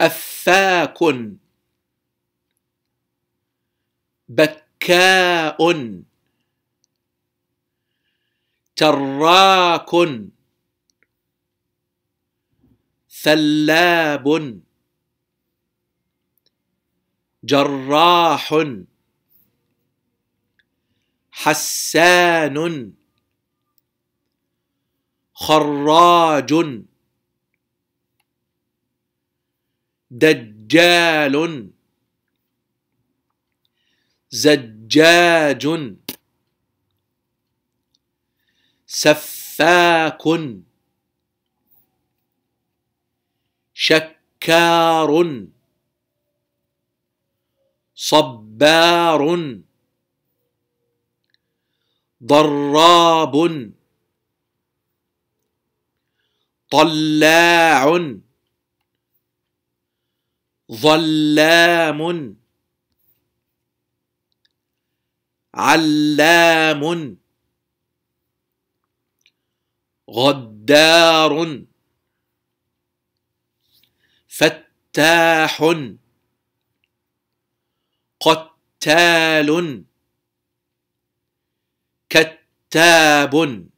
أفاك بكاء تراك ثلاب جراح حسان خراج دجال زجاج سفاك شكار صبار ضراب طلاع ظلام علام غدار فتاح قتال كتاب